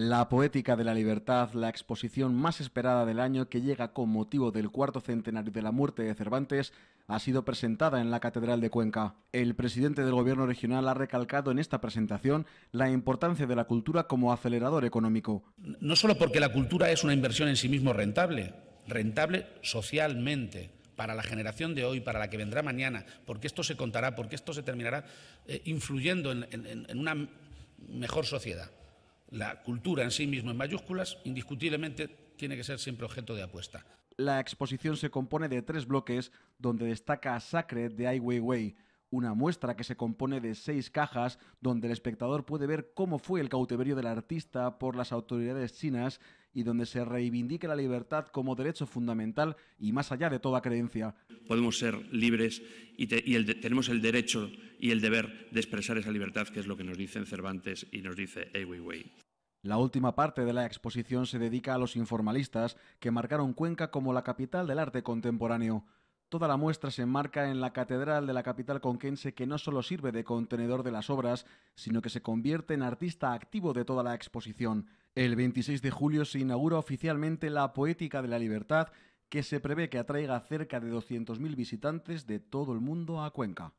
La Poética de la Libertad, la exposición más esperada del año que llega con motivo del cuarto centenario de la muerte de Cervantes, ha sido presentada en la Catedral de Cuenca. El presidente del Gobierno regional ha recalcado en esta presentación la importancia de la cultura como acelerador económico. No solo porque la cultura es una inversión en sí mismo rentable, rentable socialmente, para la generación de hoy, para la que vendrá mañana, porque esto se contará, porque esto se terminará eh, influyendo en una mejor sociedad la cultura en sí misma en mayúsculas, indiscutiblemente tiene que ser siempre objeto de apuesta. La exposición se compone de tres bloques donde destaca Sacred de Ai Weiwei, una muestra que se compone de seis cajas donde el espectador puede ver cómo fue el cautiverio del artista por las autoridades chinas y donde se reivindica la libertad como derecho fundamental y más allá de toda creencia. Podemos ser libres y, tenemos el derecho y el deber de expresar esa libertad, que es lo que nos dicen Cervantes y nos dice Ai Weiwei. La última parte de la exposición se dedica a los informalistas que marcaron Cuenca como la capital del arte contemporáneo. Toda la muestra se enmarca en la catedral de la capital conquense que no solo sirve de contenedor de las obras, sino que se convierte en artista activo de toda la exposición. El 26 de julio se inaugura oficialmente la Poética de la Libertad, que se prevé que atraiga cerca de 200.000 visitantes de todo el mundo a Cuenca.